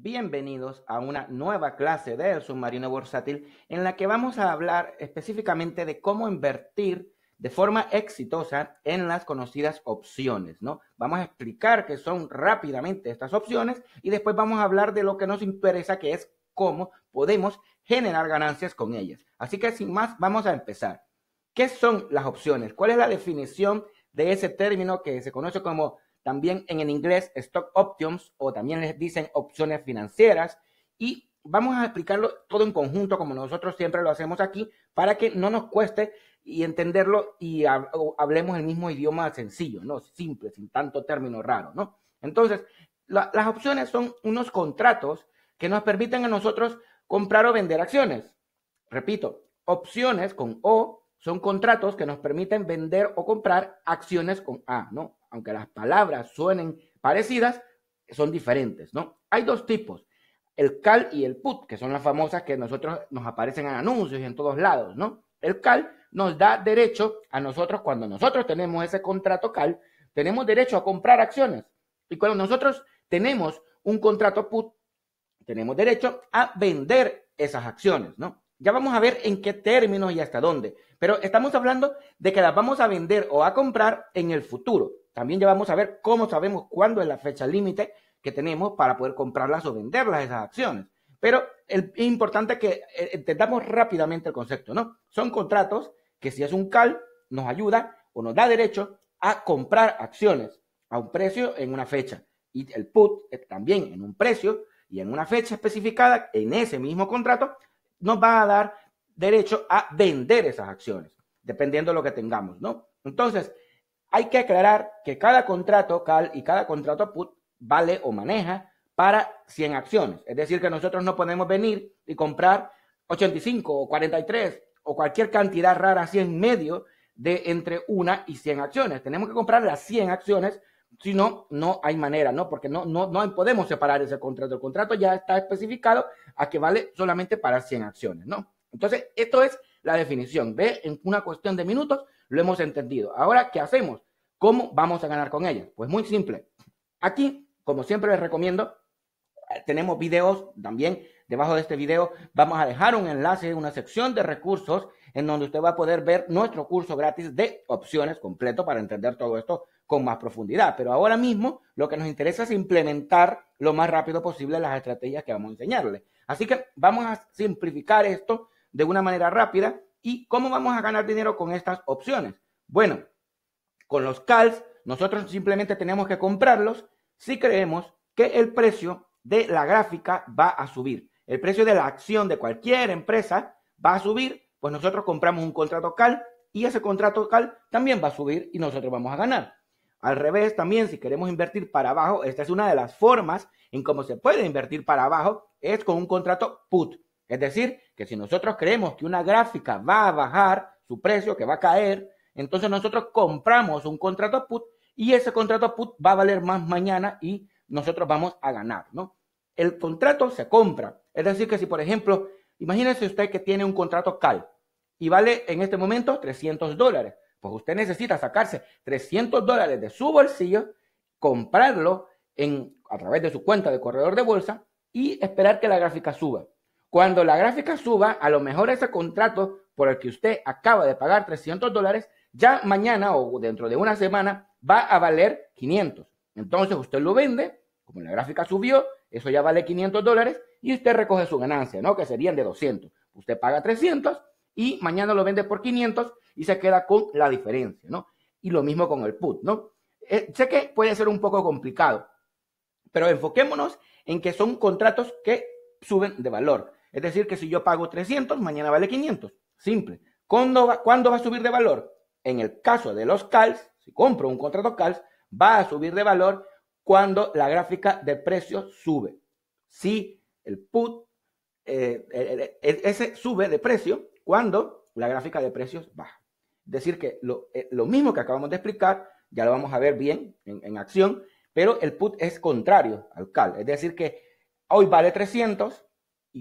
Bienvenidos a una nueva clase del submarino bursátil en la que vamos a hablar específicamente de cómo invertir de forma exitosa en las conocidas opciones, ¿no? Vamos a explicar qué son rápidamente estas opciones y después vamos a hablar de lo que nos interesa, que es cómo podemos generar ganancias con ellas. Así que sin más, vamos a empezar. ¿Qué son las opciones? ¿Cuál es la definición de ese término que se conoce como también en el inglés stock options o también les dicen opciones financieras y vamos a explicarlo todo en conjunto como nosotros siempre lo hacemos aquí para que no nos cueste y entenderlo y hablemos el mismo idioma sencillo, ¿no? Simple, sin tanto término raro, ¿no? Entonces, las opciones son unos contratos que nos permiten a nosotros comprar o vender acciones. Repito, opciones con O son contratos que nos permiten vender o comprar acciones con A, ¿no? aunque las palabras suenen parecidas, son diferentes, ¿no? Hay dos tipos, el cal y el put, que son las famosas que nosotros nos aparecen en anuncios y en todos lados, ¿no? El cal nos da derecho a nosotros, cuando nosotros tenemos ese contrato cal, tenemos derecho a comprar acciones. Y cuando nosotros tenemos un contrato put, tenemos derecho a vender esas acciones, ¿no? Ya vamos a ver en qué términos y hasta dónde. Pero estamos hablando de que las vamos a vender o a comprar en el futuro. También ya vamos a ver cómo sabemos cuándo es la fecha límite que tenemos para poder comprarlas o venderlas esas acciones. Pero el, es importante que eh, entendamos rápidamente el concepto, ¿no? Son contratos que si es un CAL nos ayuda o nos da derecho a comprar acciones a un precio en una fecha y el put eh, también en un precio y en una fecha especificada en ese mismo contrato nos va a dar derecho a vender esas acciones, dependiendo de lo que tengamos, ¿no? Entonces, hay que aclarar que cada contrato cal y cada contrato put vale o maneja para 100 acciones. Es decir, que nosotros no podemos venir y comprar 85 o 43 o cualquier cantidad rara así en medio de entre una y 100 acciones. Tenemos que comprar las 100 acciones, si no, no hay manera, ¿no? Porque no, no, no podemos separar ese contrato. El contrato ya está especificado a que vale solamente para 100 acciones, ¿no? Entonces, esto es la definición. Ve en una cuestión de minutos lo hemos entendido. Ahora, ¿qué hacemos? ¿Cómo vamos a ganar con ellas? Pues muy simple. Aquí, como siempre les recomiendo, eh, tenemos videos también debajo de este video. Vamos a dejar un enlace, una sección de recursos en donde usted va a poder ver nuestro curso gratis de opciones completo para entender todo esto con más profundidad. Pero ahora mismo lo que nos interesa es implementar lo más rápido posible las estrategias que vamos a enseñarle. Así que vamos a simplificar esto de una manera rápida ¿Y cómo vamos a ganar dinero con estas opciones? Bueno, con los calls, nosotros simplemente tenemos que comprarlos si creemos que el precio de la gráfica va a subir. El precio de la acción de cualquier empresa va a subir, pues nosotros compramos un contrato cal y ese contrato cal también va a subir y nosotros vamos a ganar. Al revés, también si queremos invertir para abajo, esta es una de las formas en cómo se puede invertir para abajo, es con un contrato put. Es decir, que si nosotros creemos que una gráfica va a bajar su precio, que va a caer, entonces nosotros compramos un contrato put y ese contrato put va a valer más mañana y nosotros vamos a ganar, ¿no? El contrato se compra. Es decir, que si, por ejemplo, imagínese usted que tiene un contrato CAL y vale en este momento 300 dólares. Pues usted necesita sacarse 300 dólares de su bolsillo, comprarlo en, a través de su cuenta de corredor de bolsa y esperar que la gráfica suba. Cuando la gráfica suba, a lo mejor ese contrato por el que usted acaba de pagar 300 dólares, ya mañana o dentro de una semana va a valer 500. Entonces usted lo vende, como la gráfica subió, eso ya vale 500 dólares y usted recoge su ganancia, ¿no? Que serían de 200. Usted paga 300 y mañana lo vende por 500 y se queda con la diferencia, ¿no? Y lo mismo con el put, ¿no? Eh, sé que puede ser un poco complicado, pero enfoquémonos en que son contratos que suben de valor. Es decir, que si yo pago 300, mañana vale 500. Simple. ¿Cuándo va, va a subir de valor? En el caso de los CALS, si compro un contrato CALS, va a subir de valor cuando la gráfica de precios sube. Si el put, eh, ese sube de precio cuando la gráfica de precios baja. Es decir, que lo, eh, mismo que acabamos de explicar, ya lo vamos a ver bien en, acción, pero el put es contrario al CAL. Es decir, que hoy vale 300,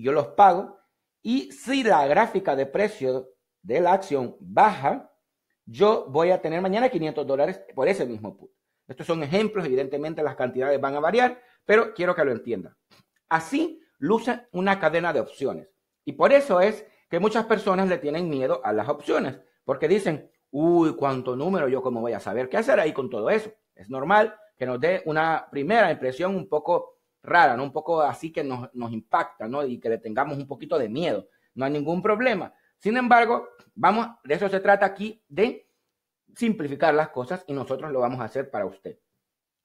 yo los pago. Y si la gráfica de precio de la acción baja, yo voy a tener mañana 500 dólares por ese mismo put. Estos son ejemplos, evidentemente las cantidades van a variar, pero quiero que lo entienda. Así luce una cadena de opciones. Y por eso es que muchas personas le tienen miedo a las opciones, porque dicen, uy, cuánto número, yo cómo voy a saber qué hacer ahí con todo eso. Es normal que nos dé una primera impresión un poco rara, ¿no? Un poco así que nos, nos impacta, ¿no? Y que le tengamos un poquito de miedo. No hay ningún problema. Sin embargo, vamos, de eso se trata aquí, de simplificar las cosas y nosotros lo vamos a hacer para usted.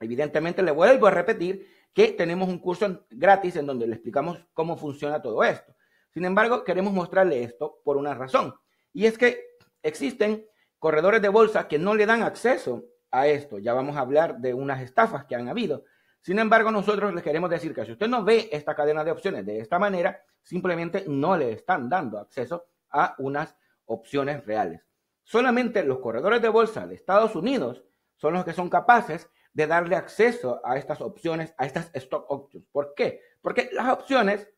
Evidentemente, le vuelvo a repetir que tenemos un curso gratis en donde le explicamos cómo funciona todo esto. Sin embargo, queremos mostrarle esto por una razón. Y es que existen corredores de bolsa que no le dan acceso a esto. Ya vamos a hablar de unas estafas que han habido. Sin embargo, nosotros les queremos decir que si usted no ve esta cadena de opciones de esta manera, simplemente no le están dando acceso a unas opciones reales. Solamente los corredores de bolsa de Estados Unidos son los que son capaces de darle acceso a estas opciones, a estas stock options. ¿Por qué? Porque las opciones,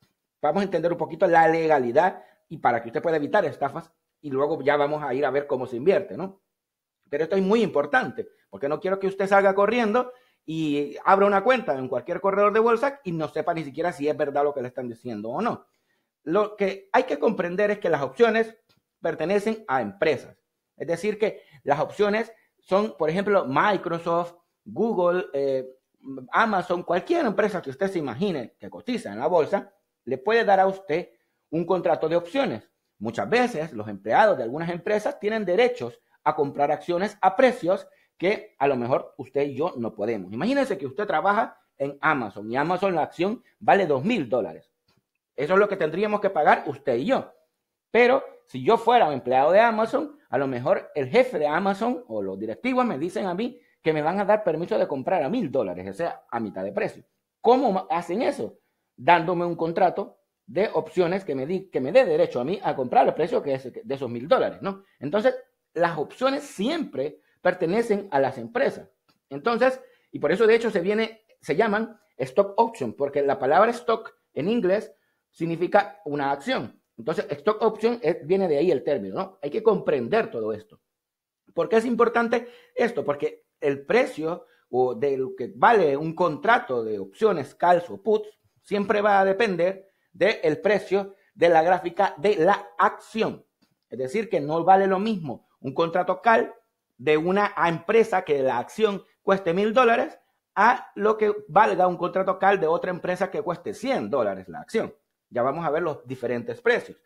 vamos a entender un poquito la legalidad y para que usted pueda evitar estafas y luego ya vamos a ir a ver cómo se invierte, ¿no? Pero esto es muy importante, porque no quiero que usted salga corriendo y abra una cuenta en cualquier corredor de bolsa y no sepa ni siquiera si es verdad lo que le están diciendo o no. Lo que hay que comprender es que las opciones pertenecen a empresas. Es decir, que las opciones son, por ejemplo, Microsoft, Google, eh, Amazon, cualquier empresa que usted se imagine que cotiza en la bolsa, le puede dar a usted un contrato de opciones. Muchas veces los empleados de algunas empresas tienen derechos a comprar acciones a precios que a lo mejor usted y yo no podemos. Imagínense que usted trabaja en Amazon y Amazon la acción vale dos mil dólares. Eso es lo que tendríamos que pagar usted y yo. Pero si yo fuera un empleado de Amazon, a lo mejor el jefe de Amazon o los directivos me dicen a mí que me van a dar permiso de comprar a mil dólares, o sea, a mitad de precio. ¿Cómo hacen eso? Dándome un contrato de opciones que me, di, que me dé derecho a mí a comprar el precio que es de esos mil dólares, ¿no? Entonces, las opciones siempre pertenecen a las empresas. Entonces, y por eso de hecho se viene, se llaman stock option, porque la palabra stock en inglés significa una acción. Entonces, stock option viene de ahí el término, ¿no? Hay que comprender todo esto. ¿Por qué es importante esto? Porque el precio o de lo que vale un contrato de opciones, calls o puts, siempre va a depender del precio de la gráfica de la acción. Es decir, que no vale lo mismo un contrato call de una empresa que la acción cueste mil dólares a lo que valga un contrato CAL de otra empresa que cueste 100 dólares la acción. Ya vamos a ver los diferentes precios.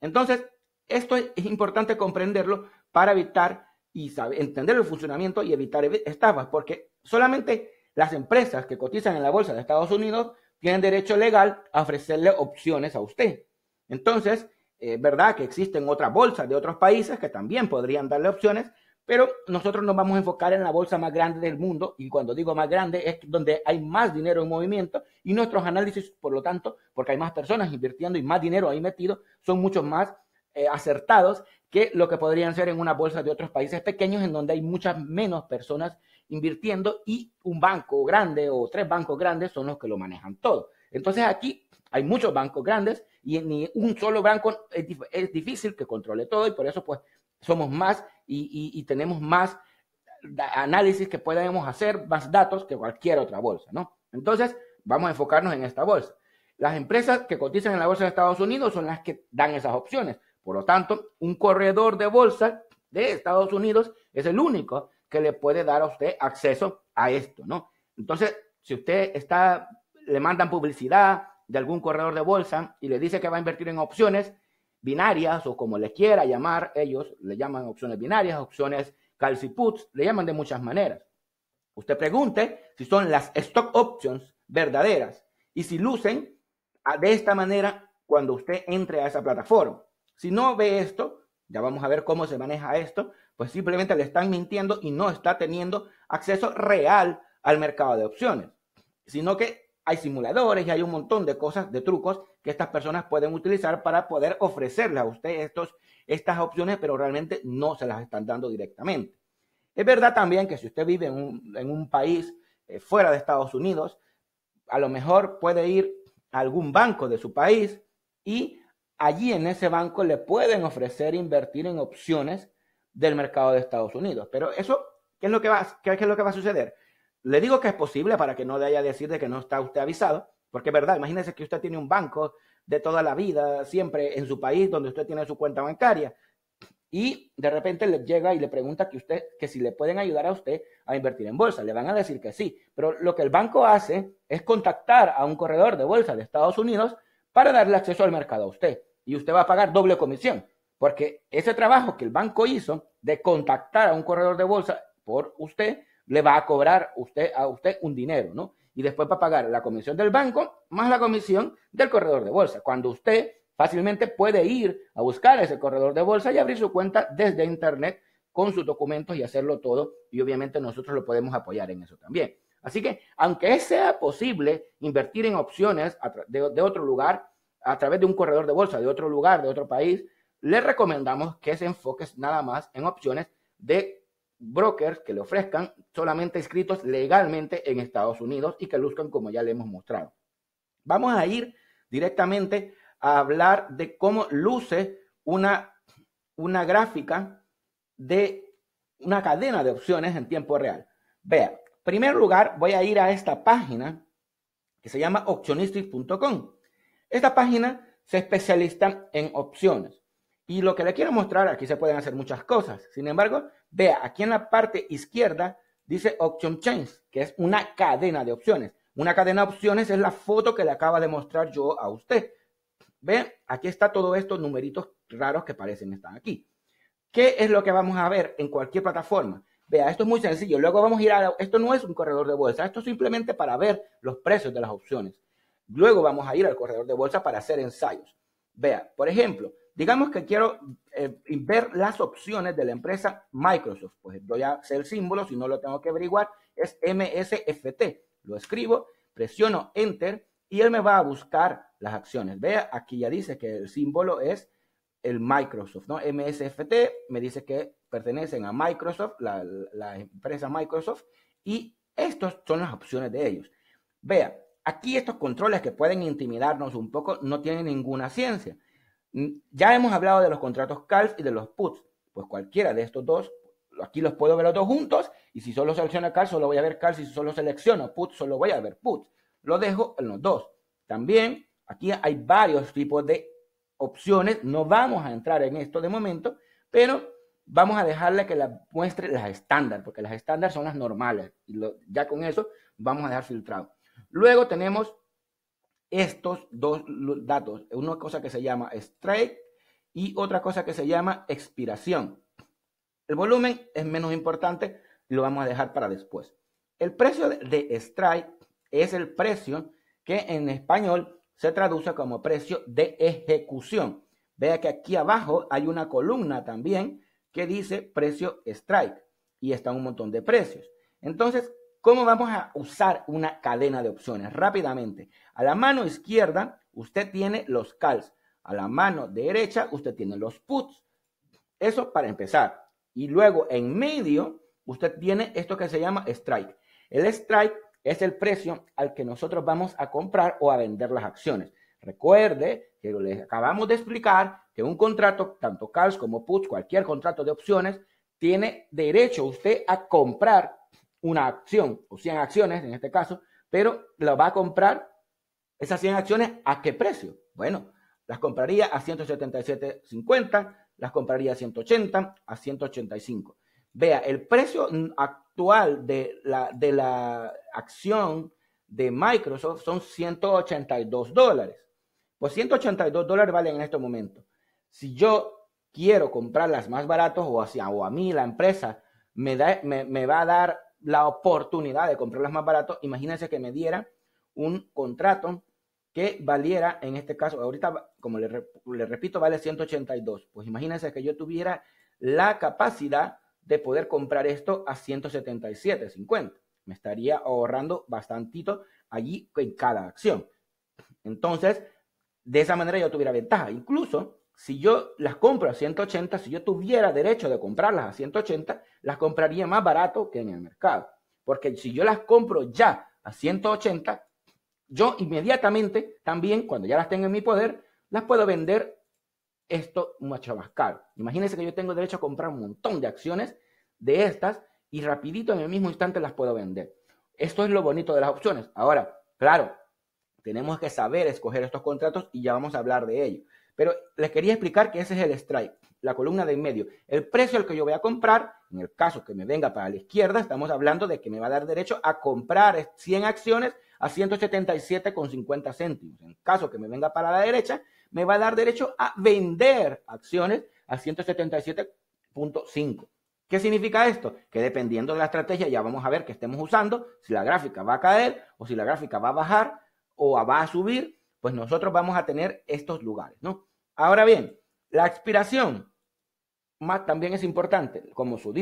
Entonces, esto es importante comprenderlo para evitar y entender el funcionamiento y evitar estafas, porque solamente las empresas que cotizan en la bolsa de Estados Unidos tienen derecho legal a ofrecerle opciones a usted. Entonces, es eh, verdad que existen otras bolsas de otros países que también podrían darle opciones, pero nosotros nos vamos a enfocar en la bolsa más grande del mundo, y cuando digo más grande es donde hay más dinero en movimiento, y nuestros análisis, por lo tanto, porque hay más personas invirtiendo y más dinero ahí metido, son mucho más eh, acertados que lo que podrían ser en una bolsa de otros países pequeños, en donde hay muchas menos personas invirtiendo y un banco grande o tres bancos grandes son los que lo manejan todo. Entonces aquí hay muchos bancos grandes y ni un solo banco es, difícil que controle todo y por eso pues somos más y, tenemos más análisis que podemos hacer, más datos que cualquier otra bolsa, ¿no? Entonces, vamos a enfocarnos en esta bolsa. Las empresas que cotizan en la bolsa de Estados Unidos son las que dan esas opciones. Por lo tanto, un corredor de bolsa de Estados Unidos es el único que le puede dar a usted acceso a esto, ¿no? Entonces, si usted está, le mandan publicidad de algún corredor de bolsa y le dice que va a invertir en opciones, binarias o como les quiera llamar, ellos le llaman opciones binarias, opciones calciputs, le llaman de muchas maneras. Usted pregunte si son las stock options verdaderas y si lucen de esta manera cuando usted entre a esa plataforma. Si no ve esto, ya vamos a ver cómo se maneja esto, pues simplemente le están mintiendo y no está teniendo acceso real al mercado de opciones, sino que hay simuladores y hay un montón de cosas, de trucos que estas personas pueden utilizar para poder ofrecerle a usted estos, estas opciones, pero realmente no se las están dando directamente. Es verdad también que si usted vive en un, país eh, fuera de Estados Unidos, a lo mejor puede ir a algún banco de su país y allí en ese banco le pueden ofrecer invertir en opciones del mercado de Estados Unidos. Pero eso, ¿qué es lo que va, qué es lo que va a suceder? Le digo que es posible para que no le haya decir de que no está usted avisado, porque es verdad, imagínese que usted tiene un banco de toda la vida, siempre en su país, donde usted tiene su cuenta bancaria, y de repente le llega y le pregunta que usted que si le pueden ayudar a usted a invertir en bolsa, le van a decir que sí, pero lo que el banco hace es contactar a un corredor de bolsa de Estados Unidos para darle acceso al mercado a usted y usted va a pagar doble comisión, porque ese trabajo que el banco hizo de contactar a un corredor de bolsa por usted le va a cobrar usted, a usted un dinero, ¿no? Y después va a pagar la comisión del banco más la comisión del corredor de bolsa. Cuando usted fácilmente puede ir a buscar ese corredor de bolsa y abrir su cuenta desde internet con sus documentos y hacerlo todo. Y obviamente nosotros lo podemos apoyar en eso también. Así que, aunque sea posible invertir en opciones de, otro lugar, a través de un corredor de bolsa de otro lugar, de otro país, le recomendamos que se enfoque nada más en opciones de brokers que le ofrezcan solamente escritos legalmente en Estados Unidos y que luzcan como ya le hemos mostrado. Vamos a ir directamente a hablar de cómo luce una, una gráfica de una cadena de opciones en tiempo real. Vea, en primer lugar voy a ir a esta página que se llama puntocom. Esta página se especializa en opciones. Y lo que le quiero mostrar, aquí se pueden hacer muchas cosas. Sin embargo, Vea, aquí en la parte izquierda dice Option Chains, que es una cadena de opciones. Una cadena de opciones es la foto que le acaba de mostrar yo a usted. Ve aquí está todo estos numeritos raros que parecen están aquí. ¿Qué es lo que vamos a ver en cualquier plataforma? Vea, esto es muy sencillo. Luego vamos a ir a... Esto no es un corredor de bolsa, esto es simplemente para ver los precios de las opciones. Luego vamos a ir al corredor de bolsa para hacer ensayos. Vea, por ejemplo, Digamos que quiero eh, ver las opciones de la empresa Microsoft. Pues voy ya sé el símbolo, si no lo tengo que averiguar, es MSFT. Lo escribo, presiono Enter y él me va a buscar las acciones. Vea, aquí ya dice que el símbolo es el Microsoft, ¿no? MSFT me dice que pertenecen a Microsoft, la, la empresa Microsoft, y estas son las opciones de ellos. Vea, aquí estos controles que pueden intimidarnos un poco no tienen ninguna ciencia. Ya hemos hablado de los contratos calls y de los puts. Pues cualquiera de estos dos, aquí los puedo ver los dos juntos. Y si solo selecciono calls, solo voy a ver calls. Si solo selecciono puts, solo voy a ver puts. Lo dejo en los dos. También aquí hay varios tipos de opciones. No vamos a entrar en esto de momento, pero vamos a dejarle que la muestre las estándar, porque las estándar son las normales. Y ya con eso vamos a dejar filtrado. Luego tenemos estos dos datos, una cosa que se llama strike y otra cosa que se llama expiración. El volumen es menos importante, lo vamos a dejar para después. El precio de strike es el precio que en español se traduce como precio de ejecución. Vea que aquí abajo hay una columna también que dice precio strike y están un montón de precios. Entonces, ¿Cómo vamos a usar una cadena de opciones? Rápidamente. A la mano izquierda, usted tiene los calls. A la mano derecha, usted tiene los puts. Eso para empezar. Y luego, en medio, usted tiene esto que se llama strike. El strike es el precio al que nosotros vamos a comprar o a vender las acciones. Recuerde que les acabamos de explicar que un contrato, tanto calls como puts, cualquier contrato de opciones, tiene derecho usted a comprar una acción o 100 acciones en este caso, pero la va a comprar esas 100 acciones a qué precio? Bueno, las compraría a 177.50, las compraría a 180, a 185. Vea, el precio actual de la, de la acción de Microsoft son 182 dólares. Pues 182 dólares valen en este momento. Si yo quiero comprar las más baratos o, hacia, o a mí la empresa me, da, me, me va a dar la oportunidad de comprarlas más barato, imagínense que me diera un contrato que valiera, en este caso, ahorita, como le, repito, vale 182. Pues imagínense que yo tuviera la capacidad de poder comprar esto a 177.50. Me estaría ahorrando bastantito allí en cada acción. Entonces, de esa manera yo tuviera ventaja. Incluso si yo las compro a 180, si yo tuviera derecho de comprarlas a 180, las compraría más barato que en el mercado. Porque si yo las compro ya a 180, yo inmediatamente también, cuando ya las tengo en mi poder, las puedo vender esto mucho más caro. Imagínense que yo tengo derecho a comprar un montón de acciones de estas y rapidito en el mismo instante las puedo vender. Esto es lo bonito de las opciones. Ahora, claro, tenemos que saber escoger estos contratos y ya vamos a hablar de ello. Pero les quería explicar que ese es el strike, la columna de en medio. El precio al que yo voy a comprar, en el caso que me venga para la izquierda, estamos hablando de que me va a dar derecho a comprar 100 acciones a 177,50 céntimos. En el caso que me venga para la derecha, me va a dar derecho a vender acciones a 177,5. ¿Qué significa esto? Que dependiendo de la estrategia ya vamos a ver que estemos usando, si la gráfica va a caer o si la gráfica va a bajar o va a subir, pues nosotros vamos a tener estos lugares, ¿no? Ahora bien, la expiración más también es importante, como su,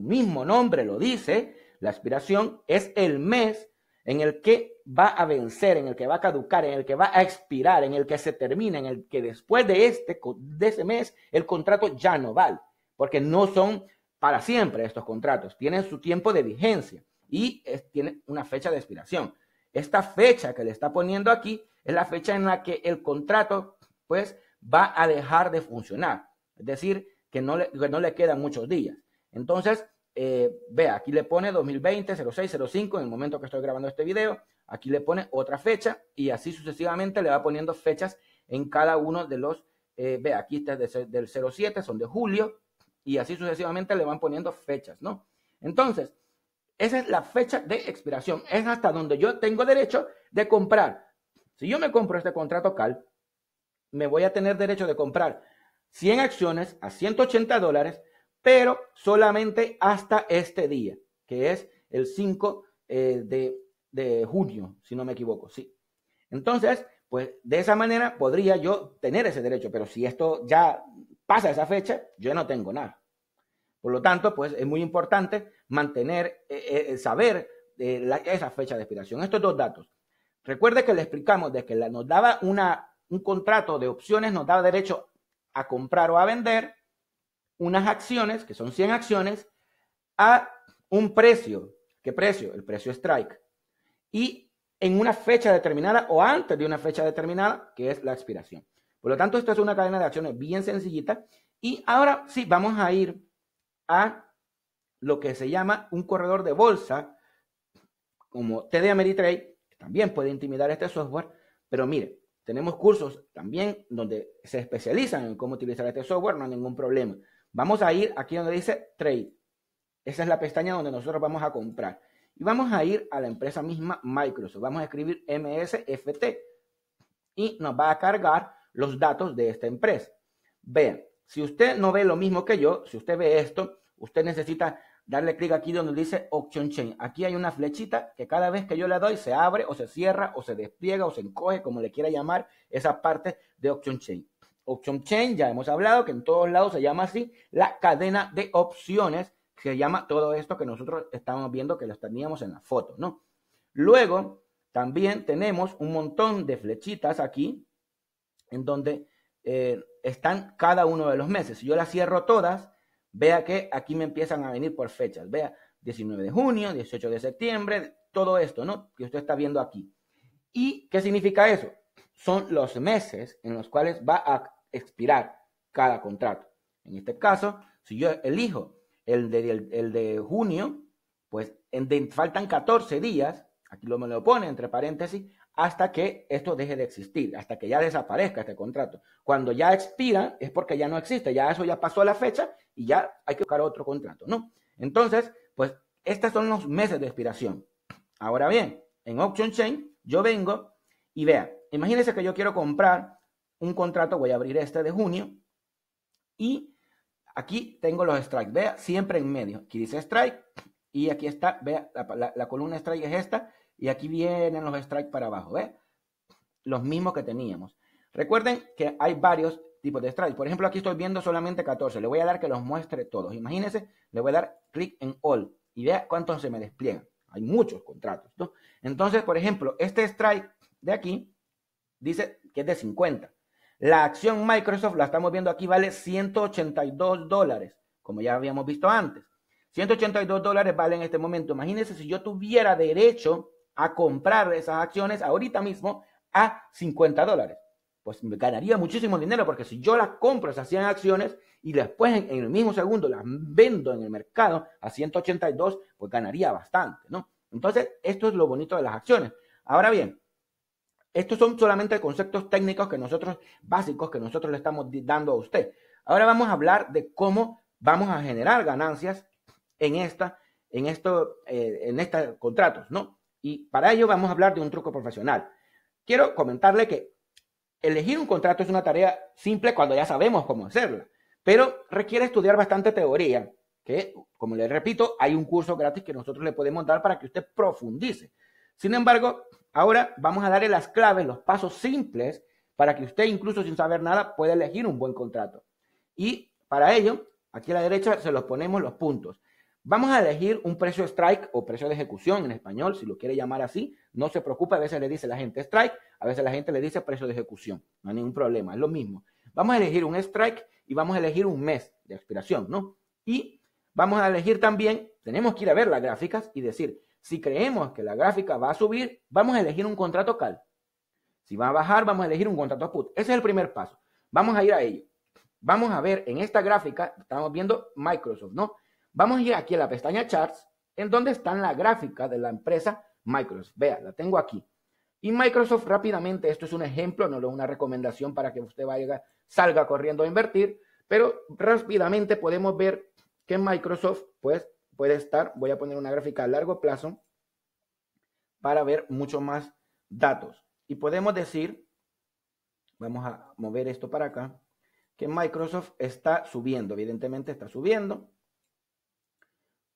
mismo nombre lo dice, la expiración es el mes en el que va a vencer, en el que va a caducar, en el que va a expirar, en el que se termina, en el que después de este de ese mes el contrato ya no vale, porque no son para siempre estos contratos, tienen su tiempo de vigencia y tiene una fecha de expiración. Esta fecha que le está poniendo aquí es la fecha en la que el contrato pues va a dejar de funcionar. Es decir, que no le, no le quedan muchos días. Entonces, eh, vea, aquí le pone 2020, 06, 05, en el momento que estoy grabando este video. Aquí le pone otra fecha y así sucesivamente le va poniendo fechas en cada uno de los, eh, vea, aquí está del 07, son de julio, y así sucesivamente le van poniendo fechas, ¿no? Entonces, esa es la fecha de expiración, es hasta donde yo tengo derecho de comprar. Si yo me compro este contrato CAL, me voy a tener derecho de comprar 100 acciones a 180 dólares, pero solamente hasta este día, que es el 5 eh, de, de junio, si no me equivoco, sí. Entonces, pues de esa manera podría yo tener ese derecho, pero si esto ya pasa esa fecha, yo no tengo nada. Por lo tanto, pues es muy importante mantener, eh, eh, saber de esa fecha de expiración. Estos dos datos. Recuerde que le explicamos de que nos daba una un contrato de opciones nos da derecho a comprar o a vender unas acciones, que son 100 acciones, a un precio. ¿Qué precio? El precio strike. Y en una fecha determinada o antes de una fecha determinada, que es la expiración. Por lo tanto, esto es una cadena de acciones bien sencillita. Y ahora sí, vamos a ir a lo que se llama un corredor de bolsa, como TD Ameritrade, que también puede intimidar este software, pero mire, tenemos cursos también donde se especializan en cómo utilizar este software, no hay ningún problema. Vamos a ir aquí donde dice Trade. Esa es la pestaña donde nosotros vamos a comprar. Y vamos a ir a la empresa misma Microsoft. Vamos a escribir MSFT y nos va a cargar los datos de esta empresa. Vean, si usted no ve lo mismo que yo, si usted ve esto, usted necesita darle clic aquí donde dice Option Chain. Aquí hay una flechita que cada vez que yo le doy se abre o se cierra o se despliega o se encoge, como le quiera llamar, esa parte de Option Chain. Option Chain, ya hemos hablado que en todos lados se llama así, la cadena de opciones, se llama todo esto que nosotros estamos viendo que los teníamos en la foto, ¿no? Luego, también tenemos un montón de flechitas aquí, en donde eh, están cada uno de los meses. yo las cierro todas, Vea que aquí me empiezan a venir por fechas. Vea, 19 de junio, 18 de septiembre, todo esto, ¿no? Que usted está viendo aquí. ¿Y qué significa eso? Son los meses en los cuales va a expirar cada contrato. En este caso, si yo elijo el de, el, de junio, pues faltan 14 días, aquí lo me lo pone entre paréntesis, hasta que esto deje de existir, hasta que ya desaparezca este contrato. Cuando ya expira es porque ya no existe, ya eso ya pasó la fecha y ya hay que buscar otro contrato, ¿no? Entonces, pues estos son los meses de expiración. Ahora bien, en Option Chain yo vengo y vea, imagínense que yo quiero comprar un contrato, voy a abrir este de junio y aquí tengo los strikes, vea, siempre en medio. Aquí dice strike, y aquí está, vea, la, columna strike es esta, y aquí vienen los strikes para abajo, ¿ve? Los mismos que teníamos. Recuerden que hay varios tipos de strikes. Por ejemplo, aquí estoy viendo solamente 14. Le voy a dar que los muestre todos. Imagínense, le voy a dar clic en all y vea cuántos se me despliegan. Hay muchos contratos, Entonces, por ejemplo, este strike de aquí dice que es de 50. La acción Microsoft, la estamos viendo aquí, vale 182 dólares, como ya habíamos visto antes. 182 dólares vale en este momento. Imagínense si yo tuviera derecho a comprar esas acciones ahorita mismo a 50 dólares. Pues me ganaría muchísimo dinero porque si yo las compro esas 100 acciones y después en, en el mismo segundo las vendo en el mercado a 182, pues ganaría bastante, ¿no? Entonces, esto es lo bonito de las acciones. Ahora bien, estos son solamente conceptos técnicos que nosotros, básicos, que nosotros le estamos dando a usted. Ahora vamos a hablar de cómo vamos a generar ganancias en esta, en esto, eh, en estos contratos, ¿no? Y para ello vamos a hablar de un truco profesional. Quiero comentarle que elegir un contrato es una tarea simple cuando ya sabemos cómo hacerla, pero requiere estudiar bastante teoría, que, como le repito, hay un curso gratis que nosotros le podemos dar para que usted profundice. Sin embargo, ahora vamos a darle las claves, los pasos simples para que usted, incluso sin saber nada, pueda elegir un buen contrato. Y para ello, aquí a la derecha se los ponemos los puntos. Vamos a elegir un precio strike o precio de ejecución en español, si lo quiere llamar así. No se preocupe, a veces le dice la gente strike, a veces la gente le dice precio de ejecución. No hay ningún problema, es lo mismo. Vamos a elegir un strike y vamos a elegir un mes de expiración, ¿no? Y vamos a elegir también, tenemos que ir a ver las gráficas y decir, si creemos que la gráfica va a subir, vamos a elegir un contrato cal. Si va a bajar, vamos a elegir un contrato put. Ese es el primer paso. Vamos a ir a ello. Vamos a ver en esta gráfica, estamos viendo Microsoft, ¿no? Vamos a ir aquí a la pestaña Charts, en donde está la gráfica de la empresa Microsoft. Vea, la tengo aquí. Y Microsoft rápidamente, esto es un ejemplo, no es una recomendación para que usted vaya, salga corriendo a invertir, pero rápidamente podemos ver que Microsoft pues, puede estar, voy a poner una gráfica a largo plazo para ver mucho más datos. Y podemos decir, vamos a mover esto para acá, que Microsoft está subiendo, evidentemente está subiendo,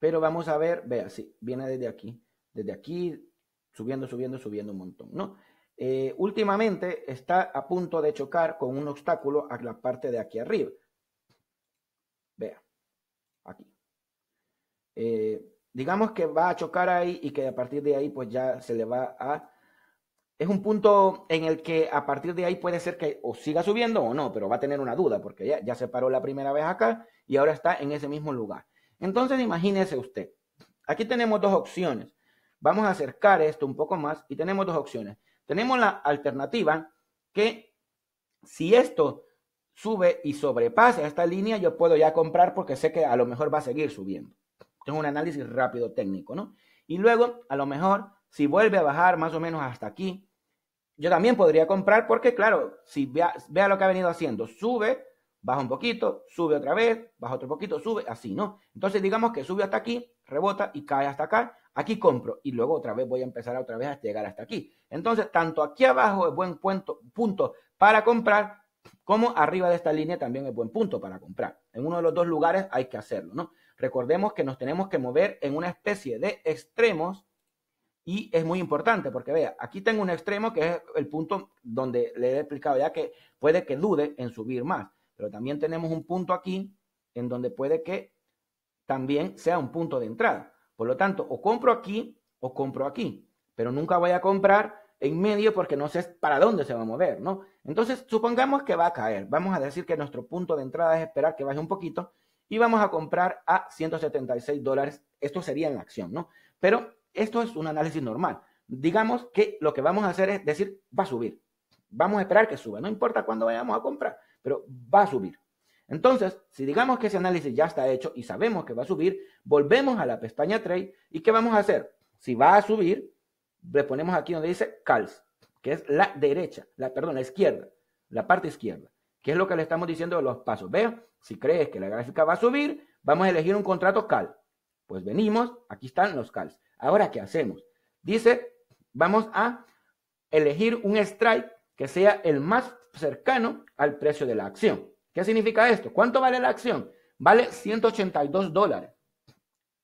pero vamos a ver, vea, sí, viene desde aquí, desde aquí, subiendo, subiendo, subiendo un montón, ¿no? Eh, últimamente está a punto de chocar con un obstáculo a la parte de aquí arriba. Vea, aquí. Eh, digamos que va a chocar ahí y que a partir de ahí pues ya se le va a... Es un punto en el que a partir de ahí puede ser que o siga subiendo o no, pero va a tener una duda porque ya, ya se paró la primera vez acá y ahora está en ese mismo lugar. Entonces imagínese usted, aquí tenemos dos opciones. Vamos a acercar esto un poco más y tenemos dos opciones. Tenemos la alternativa que si esto sube y sobrepasa esta línea, yo puedo ya comprar porque sé que a lo mejor va a seguir subiendo. es un análisis rápido técnico, ¿no? Y luego, a lo mejor, si vuelve a bajar más o menos hasta aquí, yo también podría comprar porque, claro, si vea lo que ha venido haciendo, sube, baja un poquito, sube otra vez, baja otro poquito, sube, así, ¿no? Entonces digamos que sube hasta aquí, rebota y cae hasta acá, aquí compro y luego otra vez voy a empezar otra vez a llegar hasta aquí. Entonces, tanto aquí abajo es buen punto, punto para comprar, como arriba de esta línea también es buen punto para comprar. En uno de los dos lugares hay que hacerlo, ¿no? Recordemos que nos tenemos que mover en una especie de extremos y es muy importante porque vea, aquí tengo un extremo que es el punto donde le he explicado ya que puede que dude en subir más. Pero también tenemos un punto aquí en donde puede que también sea un punto de entrada. Por lo tanto, o compro aquí o compro aquí, pero nunca voy a comprar en medio porque no sé para dónde se va a mover, ¿no? Entonces, supongamos que va a caer. Vamos a decir que nuestro punto de entrada es esperar que vaya un poquito y vamos a comprar a 176 dólares. Esto sería en acción, ¿no? Pero esto es un análisis normal. Digamos que lo que vamos a hacer es decir, va a subir. Vamos a esperar que suba, no importa cuándo vayamos a comprar pero va a subir. Entonces, si digamos que ese análisis ya está hecho y sabemos que va a subir, volvemos a la pestaña Trade y ¿qué vamos a hacer? Si va a subir, le ponemos aquí donde dice Calls, que es la derecha, la, perdón, la izquierda, la parte izquierda, que es lo que le estamos diciendo de los pasos. Veo si crees que la gráfica va a subir, vamos a elegir un contrato Cal. Pues venimos, aquí están los Cals. Ahora, ¿qué hacemos? Dice, vamos a elegir un strike que sea el más cercano al precio de la acción. ¿Qué significa esto? ¿Cuánto vale la acción? Vale 182 dólares.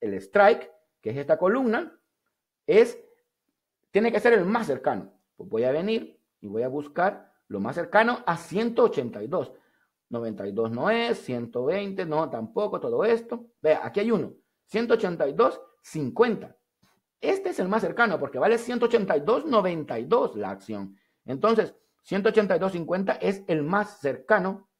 El strike, que es esta columna, es, tiene que ser el más cercano. Pues voy a venir y voy a buscar lo más cercano a 182. 92 no es, 120 no tampoco, todo esto. Vea, aquí hay uno, 182, 50. Este es el más cercano porque vale 92 la acción. Entonces, 182.50 es el más cercano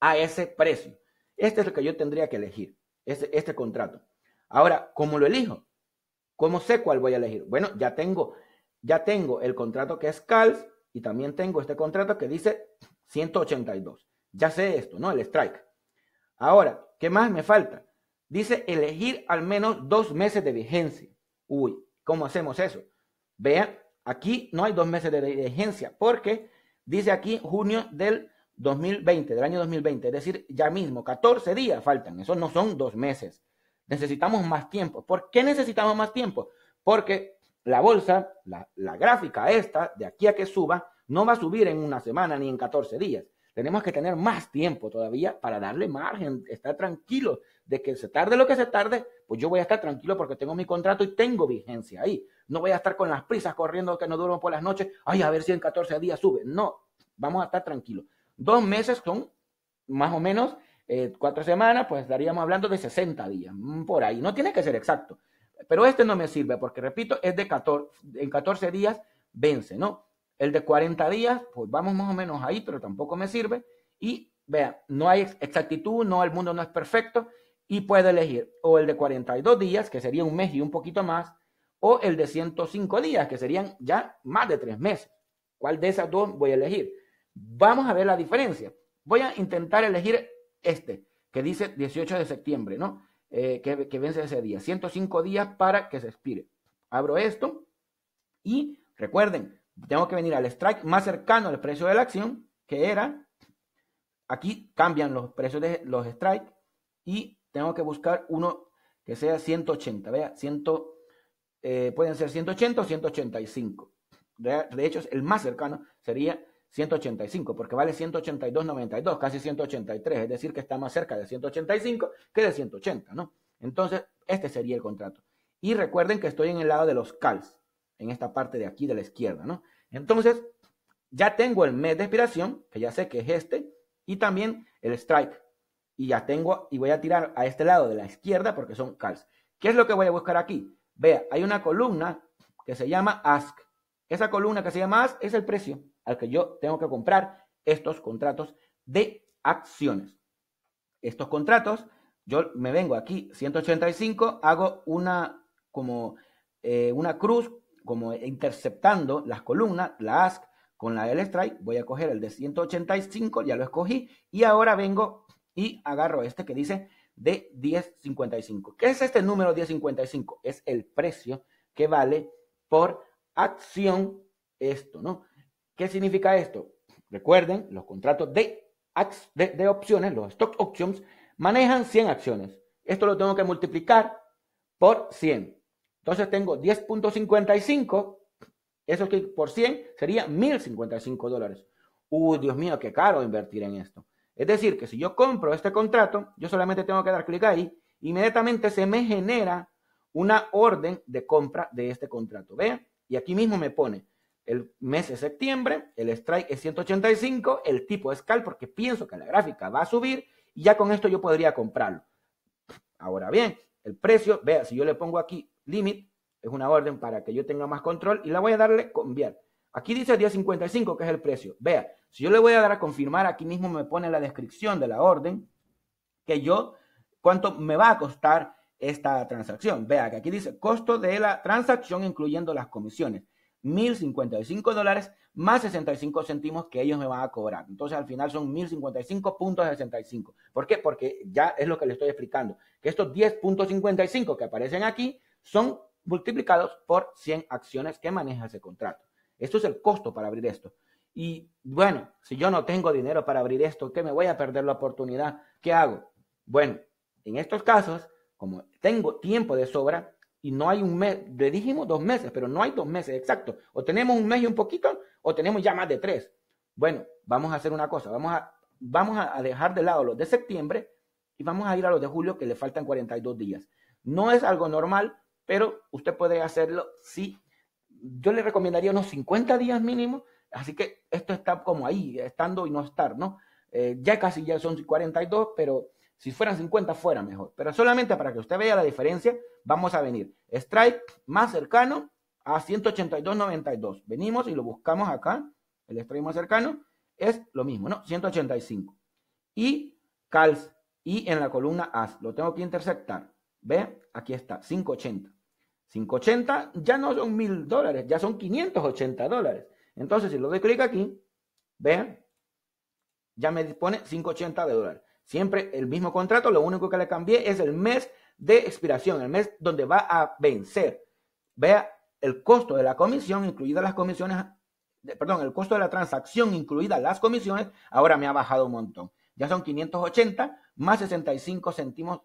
a ese precio. Este es el que yo tendría que elegir, este, este contrato. Ahora, ¿cómo lo elijo? ¿Cómo sé cuál voy a elegir? Bueno, ya tengo, ya tengo el contrato que es CALS y también tengo este contrato que dice 182. Ya sé esto, ¿no? El strike. Ahora, ¿qué más me falta? Dice elegir al menos dos meses de vigencia. Uy, ¿cómo hacemos eso? Vean, aquí no hay dos meses de vigencia porque Dice aquí junio del 2020, del año 2020, es decir, ya mismo, 14 días faltan, eso no son dos meses. Necesitamos más tiempo. ¿Por qué necesitamos más tiempo? Porque la bolsa, la, gráfica esta, de aquí a que suba, no va a subir en una semana ni en 14 días. Tenemos que tener más tiempo todavía para darle margen, estar tranquilo de que se tarde lo que se tarde, pues yo voy a estar tranquilo porque tengo mi contrato y tengo vigencia ahí. No voy a estar con las prisas corriendo que no duermo por las noches. Ay, a ver si en 14 días sube. No, vamos a estar tranquilos. Dos meses son más o menos eh, cuatro semanas, pues estaríamos hablando de 60 días, mm, por ahí. No tiene que ser exacto. Pero este no me sirve porque, repito, es de 14, en 14 días vence, ¿no? El de 40 días, pues vamos más o menos ahí, pero tampoco me sirve. Y vea, no hay exactitud, no, el mundo no es perfecto y puede elegir o el de 42 días, que sería un mes y un poquito más, o el de 105 días, que serían ya más de tres meses. ¿Cuál de esas dos voy a elegir? Vamos a ver la diferencia. Voy a intentar elegir este, que dice 18 de septiembre, ¿no? Eh, que, vence ese día. 105 días para que se expire. Abro esto y recuerden, tengo que venir al strike más cercano al precio de la acción, que era, aquí cambian los precios de los strikes y tengo que buscar uno que sea 180, vea, 180 eh, pueden ser 180 o 185. De, de, hecho, el más cercano sería 185, porque vale 182.92, casi 183, es decir, que está más cerca de 185 que de 180, ¿no? Entonces, este sería el contrato. Y recuerden que estoy en el lado de los CALS, en esta parte de aquí de la izquierda, ¿no? Entonces, ya tengo el mes de expiración, que ya sé que es este, y también el strike. Y ya tengo, y voy a tirar a este lado de la izquierda porque son calls. ¿Qué es lo que voy a buscar aquí? Vea, hay una columna que se llama Ask. Esa columna que se llama Ask es el precio al que yo tengo que comprar estos contratos de acciones. Estos contratos, yo me vengo aquí, 185, hago una como eh, una cruz, como interceptando las columnas, la Ask con la L Strike, voy a coger el de 185, ya lo escogí, y ahora vengo y agarro este que dice de 10.55. ¿Qué es este número 10.55? Es el precio que vale por acción esto, ¿no? ¿Qué significa esto? Recuerden, los contratos de, de, opciones, los stock options, manejan 100 acciones. Esto lo tengo que multiplicar por 100. Entonces tengo 10.55, eso que por 100 sería 1.055 dólares. Uy, Dios mío, qué caro invertir en esto. Es decir, que si yo compro este contrato, yo solamente tengo que dar clic ahí, inmediatamente se me genera una orden de compra de este contrato. Vean, y aquí mismo me pone el mes de septiembre, el strike es 185, el tipo es cal porque pienso que la gráfica va a subir y ya con esto yo podría comprarlo. Ahora bien, el precio, vea, si yo le pongo aquí limit, es una orden para que yo tenga más control y la voy a darle conviar. Aquí dice 10.55 que es el precio. Vea, si yo le voy a dar a confirmar, aquí mismo me pone la descripción de la orden que yo, cuánto me va a costar esta transacción. Vea que aquí dice costo de la transacción incluyendo las comisiones. 1.055 dólares más 65 centimos que ellos me van a cobrar. Entonces al final son 1.055.65. ¿Por qué? Porque ya es lo que le estoy explicando. Que estos 10.55 que aparecen aquí son multiplicados por 100 acciones que maneja ese contrato. Esto es el costo para abrir esto. Y bueno, si yo no tengo dinero para abrir esto, ¿qué me voy a perder la oportunidad? ¿Qué hago? Bueno, en estos casos, como tengo tiempo de sobra y no hay un mes, le dijimos dos meses, pero no hay dos meses exacto. O tenemos un mes y un poquito, o tenemos ya más de tres. Bueno, vamos a hacer una cosa, vamos a, vamos a dejar de lado los de septiembre y vamos a ir a los de julio que le faltan 42 días. No es algo normal, pero usted puede hacerlo si yo le recomendaría unos 50 días mínimo, así que esto está como ahí, estando y no estar, ¿no? Eh, ya casi ya son 42, pero si fueran 50 fuera mejor. Pero solamente para que usted vea la diferencia, vamos a venir. Strike más cercano a 182.92. Venimos y lo buscamos acá. El strike más cercano es lo mismo, ¿no? 185. Y calz Y en la columna as. Lo tengo que interceptar. ¿Ve? Aquí está, 580. 580 ya no son mil dólares, ya son 580 dólares. Entonces, si lo doy clic aquí, vean, ya me dispone 580 de dólares. Siempre el mismo contrato, lo único que le cambié es el mes de expiración, el mes donde va a vencer. Vea el costo de la comisión, incluidas las comisiones, perdón, el costo de la transacción, incluida las comisiones, ahora me ha bajado un montón. Ya son 580 más 65 centimos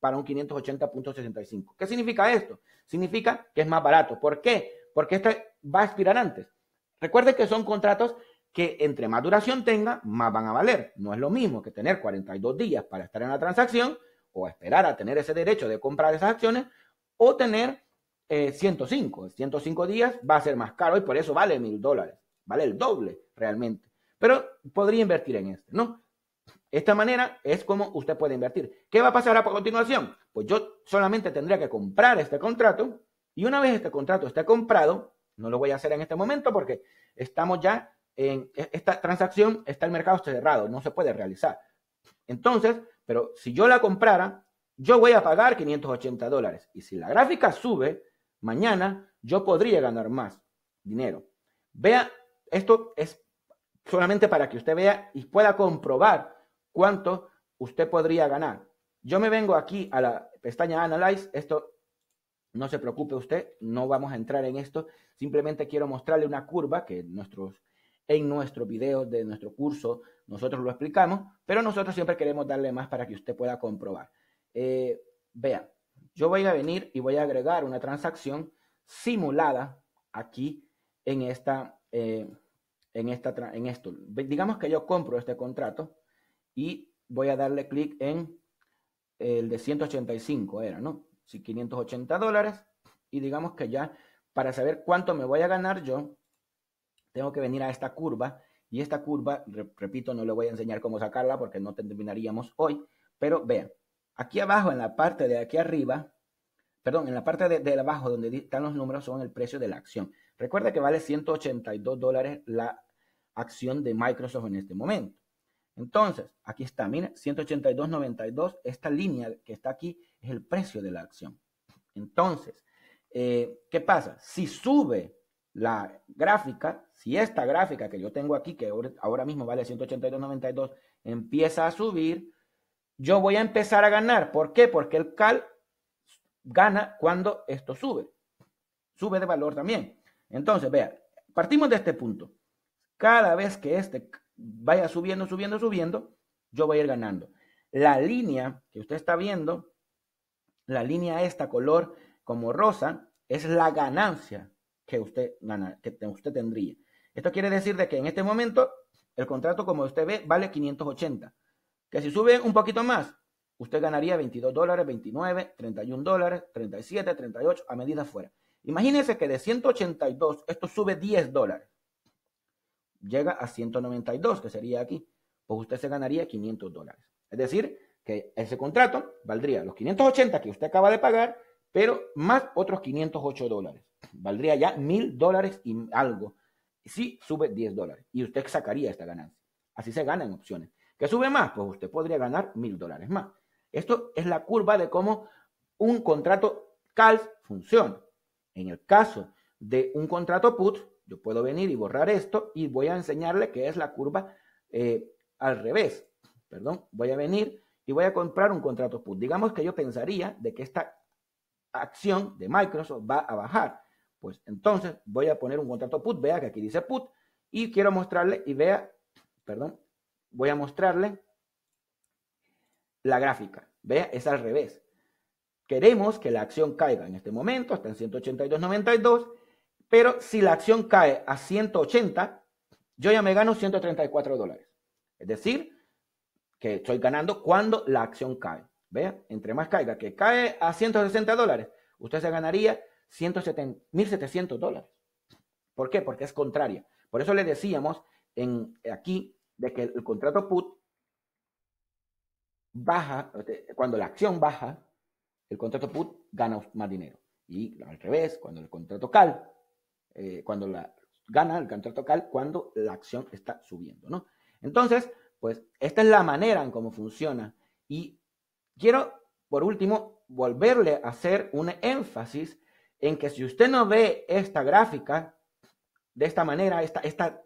para un 580.65. ¿Qué significa esto? Significa que es más barato. ¿Por qué? Porque este va a expirar antes. Recuerde que son contratos que entre más duración tenga, más van a valer. No es lo mismo que tener 42 días para estar en la transacción o esperar a tener ese derecho de comprar esas acciones o tener 105. Eh, 105 días va a ser más caro y por eso vale mil dólares. Vale el doble realmente. Pero podría invertir en este, ¿no? Esta manera es como usted puede invertir. ¿Qué va a pasar a continuación? Pues yo solamente tendría que comprar este contrato y una vez este contrato esté comprado, no lo voy a hacer en este momento porque estamos ya en e, esta transacción, está el mercado cerrado, no se puede realizar. Entonces, pero si yo la comprara, yo voy a pagar 580 dólares y si la gráfica sube, mañana yo podría ganar más dinero. Vea, esto es solamente para que usted vea y pueda comprobar cuánto usted podría ganar. Yo me vengo aquí a la pestaña Analyze, esto no se preocupe usted, no vamos a entrar en esto, simplemente quiero mostrarle una curva que nuestros, en nuestro video de nuestro curso nosotros lo explicamos, pero nosotros siempre queremos darle más para que usted pueda comprobar. Eh, vea, vean, yo voy a venir y voy a agregar una transacción simulada aquí en esta, eh, en esta, en esto. Digamos que yo compro este contrato y voy a darle clic en el de 185, era, ¿no? Sí, 580 dólares. Y digamos que ya para saber cuánto me voy a ganar yo, tengo que venir a esta curva. Y esta curva, repito, no le voy a enseñar cómo sacarla porque no terminaríamos hoy. Pero vean, aquí abajo, en la parte de aquí arriba, perdón, en la parte de, de abajo donde están los números son el precio de la acción. Recuerda que vale 182 dólares la acción de Microsoft en este momento. Entonces, aquí está, mira, 182.92, esta línea que está aquí es el precio de la acción. Entonces, eh, ¿qué pasa? Si sube la gráfica, si esta gráfica que yo tengo aquí, que ahora mismo vale 182.92, empieza a subir, yo voy a empezar a ganar. ¿Por qué? Porque el CAL gana cuando esto sube. Sube de valor también. Entonces, vea, partimos de este punto. Cada vez que este vaya subiendo, subiendo, subiendo, yo voy a ir ganando. La línea que usted está viendo, la línea esta color como rosa, es la ganancia que usted, que usted tendría. Esto quiere decir de que en este momento el contrato, como usted ve, vale 580. Que si sube un poquito más, usted ganaría 22 dólares, 29, 31 dólares, 37, 38 a medida fuera. Imagínense que de 182 esto sube 10 dólares llega a 192, que sería aquí, pues usted se ganaría 500 dólares. Es decir, que ese contrato valdría los 580 que usted acaba de pagar, pero más otros 508 dólares. Valdría ya 1000 dólares y algo. Si sube 10 dólares y usted sacaría esta ganancia. Así se gana en opciones. ¿Qué sube más? Pues usted podría ganar 1000 dólares más. Esto es la curva de cómo un contrato CALS funciona. En el caso de un contrato put, yo puedo venir y borrar esto y voy a enseñarle que es la curva eh, al revés. Perdón, voy a venir y voy a comprar un contrato put. Digamos que yo pensaría de que esta acción de Microsoft va a bajar. Pues entonces voy a poner un contrato put. Vea que aquí dice put y quiero mostrarle y vea, perdón, voy a mostrarle la gráfica. Vea, es al revés. Queremos que la acción caiga. En este momento está en 182.92 pero si la acción cae a 180, yo ya me gano 134 dólares. Es decir, que estoy ganando cuando la acción cae. Vea, entre más caiga, que cae a 160 dólares, usted se ganaría 1.700 dólares. ¿Por qué? Porque es contraria. Por eso le decíamos en, aquí de que el contrato put baja, eh, cuando la acción baja, el contrato put gana más dinero. Y al revés, cuando el contrato cal eh, cuando la gana el contrato cal, cuando la acción está subiendo, ¿no? Entonces, pues esta es la manera en cómo funciona. Y quiero, por último, volverle a hacer un énfasis en que si usted no ve esta gráfica de esta manera, esta, esta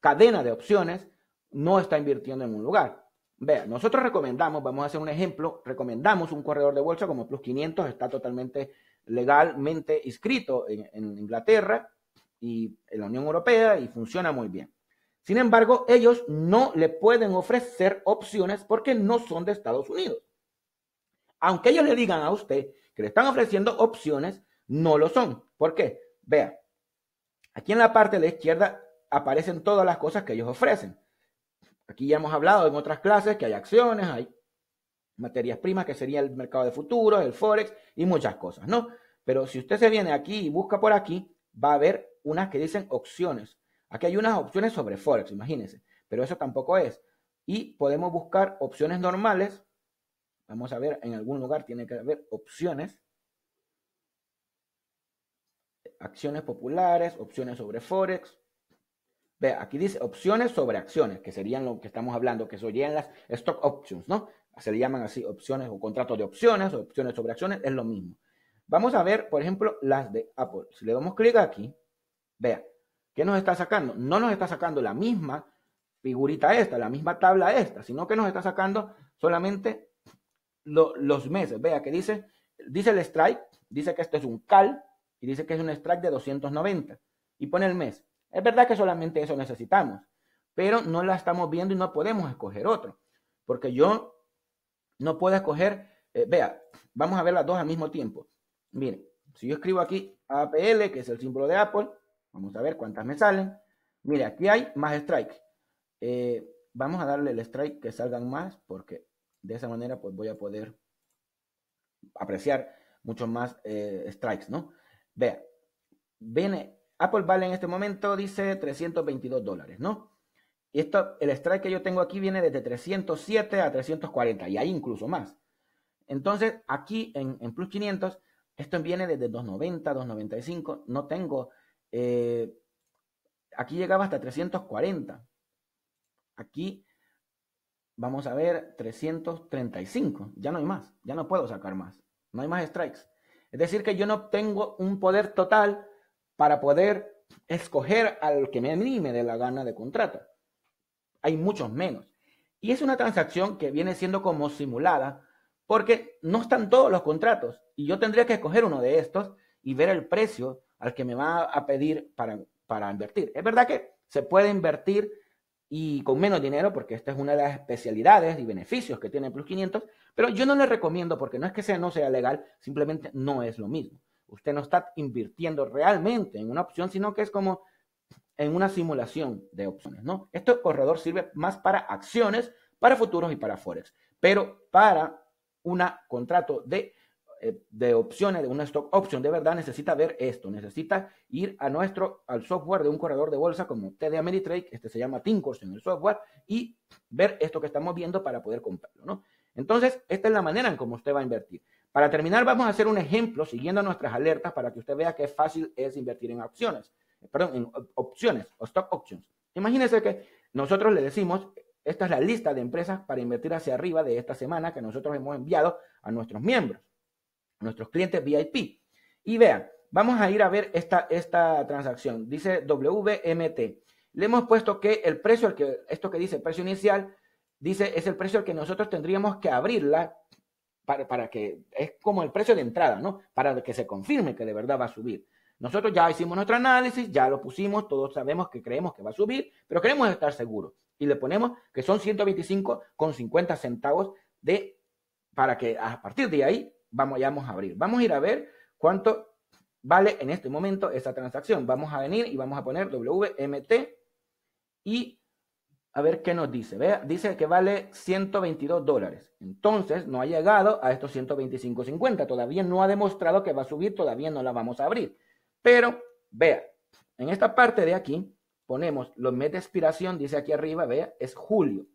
cadena de opciones, no está invirtiendo en un lugar. Vea, nosotros recomendamos, vamos a hacer un ejemplo, recomendamos un corredor de bolsa como Plus 500, está totalmente legalmente inscrito en, en Inglaterra, y en la Unión Europea y funciona muy bien. Sin embargo, ellos no le pueden ofrecer opciones porque no son de Estados Unidos. Aunque ellos le digan a usted que le están ofreciendo opciones, no lo son. ¿Por qué? Vea, aquí en la parte de la izquierda aparecen todas las cosas que ellos ofrecen. Aquí ya hemos hablado en otras clases que hay acciones, hay materias primas, que sería el mercado de futuros, el forex y muchas cosas, ¿no? Pero si usted se viene aquí y busca por aquí, va a ver unas que dicen opciones. Aquí hay unas opciones sobre Forex, imagínense, pero eso tampoco es. Y podemos buscar opciones normales. Vamos a ver, en algún lugar tiene que haber opciones. Acciones populares, opciones sobre Forex. Ve, aquí dice opciones sobre acciones, que serían lo que estamos hablando, que serían las stock options, ¿no? Se le llaman así opciones o contratos de opciones, o opciones sobre acciones, es lo mismo. Vamos a ver, por ejemplo, las de Apple. Si le damos clic aquí, Vea, ¿qué nos está sacando? No nos está sacando la misma figurita esta, la misma tabla esta, sino que nos está sacando solamente los meses. Vea que dice, dice el strike, dice que esto es un cal y dice que es un strike de 290 y pone el mes. Es verdad que solamente eso necesitamos, pero no la estamos viendo y no podemos escoger otro, porque yo no puedo escoger, eh, vea, vamos a ver las dos al mismo tiempo. Miren, si yo escribo aquí APL, que es el símbolo de Apple, Vamos a ver cuántas me salen. Mire, aquí hay más strikes. Eh, vamos a darle el strike que salgan más porque de esa manera pues voy a poder apreciar muchos más eh, strikes, ¿no? Vea, viene, Apple vale en este momento, dice 322 dólares, ¿no? Y esto, el strike que yo tengo aquí viene desde 307 a 340 y hay incluso más. Entonces, aquí en, en Plus 500, esto viene desde 290, 295, no tengo eh, aquí llegaba hasta 340. Aquí vamos a ver 335. Ya no hay más. Ya no puedo sacar más. No hay más strikes. Es decir, que yo no tengo un poder total para poder escoger al que me, anime de la gana de contrato. Hay muchos menos. Y es una transacción que viene siendo como simulada porque no están todos los contratos y yo tendría que escoger uno de estos y ver el precio al que me va a pedir para, para invertir. Es verdad que se puede invertir y con menos dinero, porque esta es una de las especialidades y beneficios que tiene Plus 500, pero yo no le recomiendo porque no es que sea, no sea legal, simplemente no es lo mismo. Usted no está invirtiendo realmente en una opción, sino que es como en una simulación de opciones, ¿no? Este corredor sirve más para acciones, para futuros y para forex, pero para un contrato de eh, de opciones, de una stock option, de verdad necesita ver esto, necesita ir a nuestro, al software de un corredor de bolsa como TD Ameritrade, este se llama en el software, y ver esto que estamos viendo para poder comprarlo, ¿no? Entonces, esta es la manera en cómo usted va a invertir. Para terminar, vamos a hacer un ejemplo siguiendo nuestras alertas para que usted vea qué fácil es invertir en opciones eh, perdón, en opciones o stock options. Imagínese que nosotros le decimos, esta es la lista de empresas para invertir hacia arriba de esta semana que nosotros hemos enviado a nuestros miembros nuestros clientes VIP. Y vean, vamos a ir a ver esta, esta transacción. Dice WMT. Le hemos puesto que el precio, el que, esto que dice el precio inicial, dice es el precio al que nosotros tendríamos que abrirla para, que es como el precio de entrada, ¿no? Para que se confirme que de verdad va a subir. Nosotros ya hicimos nuestro análisis, ya lo pusimos, todos sabemos que creemos que va a subir, pero queremos estar seguros. Y le ponemos que son 125,50 centavos de, para que a partir de ahí vamos, ya vamos a abrir. Vamos a ir a ver cuánto vale en este momento esa transacción. Vamos a venir y vamos a poner WMT y a ver qué nos dice. Vea, Dice que vale 122 dólares. Entonces no ha llegado a estos 125.50. Todavía no ha demostrado que va a subir, todavía no la vamos a abrir. Pero vea, en esta parte de aquí ponemos los meses de expiración, dice aquí arriba, vea, es julio.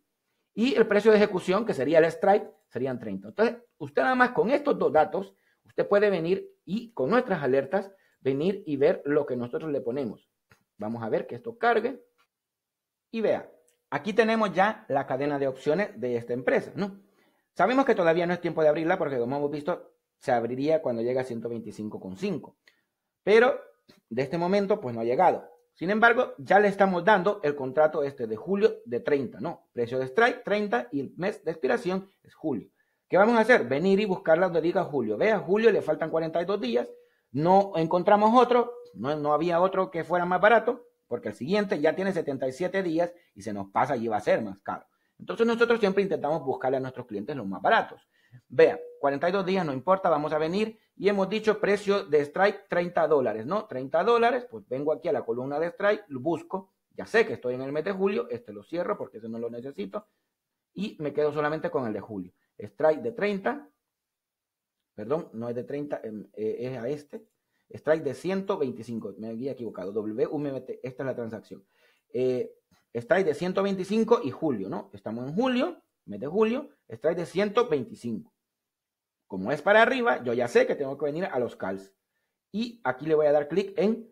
Y el precio de ejecución, que sería el strike, serían 30. Entonces, usted nada más con estos dos datos, usted puede venir y con nuestras alertas, venir y ver lo que nosotros le ponemos. Vamos a ver que esto cargue. Y vea, aquí tenemos ya la cadena de opciones de esta empresa, ¿no? Sabemos que todavía no es tiempo de abrirla porque como hemos visto, se abriría cuando llega a 125,5. Pero de este momento, pues no ha llegado. Sin embargo, ya le estamos dando el contrato este de julio de 30, ¿no? Precio de strike 30 y el mes de expiración es julio. ¿Qué vamos a hacer? Venir y buscar donde diga julio. Vea, julio le faltan 42 días, no encontramos otro, no, no había otro que fuera más barato, porque el siguiente ya tiene 77 días y se nos pasa y va a ser más caro. Entonces nosotros siempre intentamos buscarle a nuestros clientes los más baratos. Vea, 42 días, no importa, vamos a venir. Y hemos dicho precio de strike 30 dólares, ¿no? 30 dólares, pues vengo aquí a la columna de strike, lo busco, ya sé que estoy en el mes de julio, este lo cierro porque ese no lo necesito, y me quedo solamente con el de julio. Strike de 30, perdón, no es de 30, em, eh, es a este. Strike de 125, me había equivocado, WMT, esta es la transacción. Eh, strike de 125 y julio, ¿no? Estamos en julio, mes de julio, strike de 125. Como es para arriba, yo ya sé que tengo que venir a los calls. Y aquí le voy a dar clic en